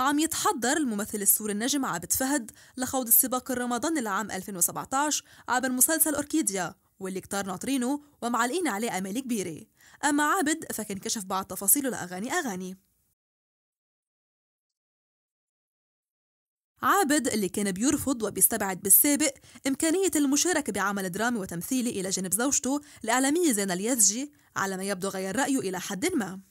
عم يتحضر الممثل السوري النجم عابد فهد لخوض السباق الرمضاني لعام 2017 عبر مسلسل أوركيديا واللي كتار ناطرينه ومعلقين عليه أمال كبيرة أما عابد فكان كشف بعض تفاصيله لأغاني أغاني عابد اللي كان بيرفض وبيستبعد بالسابق إمكانية المشاركة بعمل درامي وتمثيلي إلى جانب زوجته الإعلامية زينة اليزجي على ما يبدو غير رأيه إلى حد ما